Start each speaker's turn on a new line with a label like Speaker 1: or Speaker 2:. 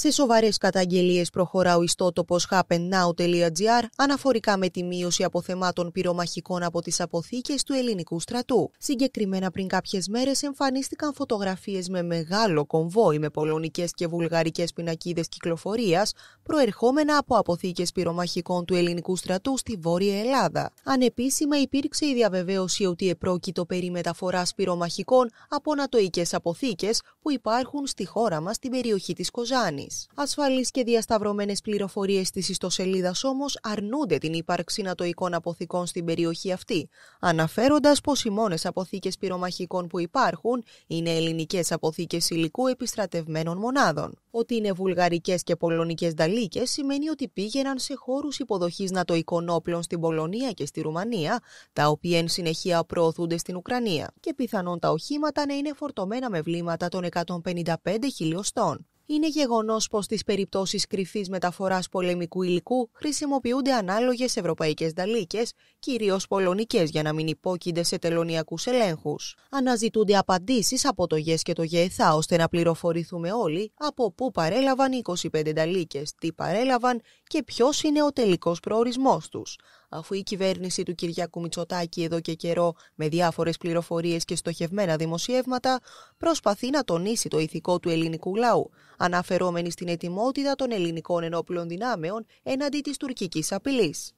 Speaker 1: Σε σοβαρές καταγγελίες προχωρά ο ιστότοπος happennow.gr αναφορικά με τη μείωση αποθεμάτων πυρομαχικών από τις αποθήκες του ελληνικού στρατού. Συγκεκριμένα, πριν κάποιες μέρες εμφανίστηκαν φωτογραφίες με μεγάλο κομβόι με πολωνικές και βουλγαρικές πινακίδες κυκλοφορίας προερχόμενα από αποθήκες πυρομαχικών του ελληνικού στρατού στη Βόρεια Ελλάδα. Ανεπίσημα υπήρξε η διαβεβαίωση ότι επρόκειτο περί μεταφοράς πυρομαχικών από νατοικέ αποθήκες που υπάρχουν στη χώρα μας στην περιοχή της Κοζάνη. Ασφαλείς και διασταυρωμένες πληροφορίες της ιστοσελίδας όμως αρνούνται την ύπαρξη νατοικών αποθηκών στην περιοχή αυτή, αναφέροντας πως οι μόνες αποθήκες πυρομαχικών που υπάρχουν είναι ελληνικές αποθήκες υλικού επιστρατευμένων μονάδων. Ότι είναι βουλγαρικές και πολωνικές δαλίκες σημαίνει ότι πήγαιναν σε χώρους υποδοχής νατοικών όπλων στην Πολωνία και στη Ρουμανία, τα οποία εν συνεχεία προωθούνται στην Ουκρανία, και πιθανόν τα οχήματα να είναι φορτωμένα με βλήματα των 155 χιλιοστών είναι γεγονός πως στις περιπτώσεις κρυφής μεταφοράς πολεμικού υλικού χρησιμοποιούνται ανάλογες ευρωπαϊκές δαλίκες, κυρίως πολωνικές, για να μην υπόκεινται σε τελωνιακούς ελέγχους. Αναζητούνται απαντήσεις από το ΓΕΣ και το ΓΕΘΑ ώστε να πληροφορηθούμε όλοι από πού παρέλαβαν 25 δαλίκες, τι παρέλαβαν και ποιος είναι ο τελικός προορισμός τους αφού η κυβέρνηση του Κυριάκου Μητσοτάκη εδώ και καιρό με διάφορες πληροφορίες και στοχευμένα δημοσιεύματα προσπαθεί να τονίσει το ηθικό του ελληνικού λαού, αναφερόμενη στην ετοιμότητα των ελληνικών ενόπλων δυνάμεων εναντί της τουρκικής απειλής.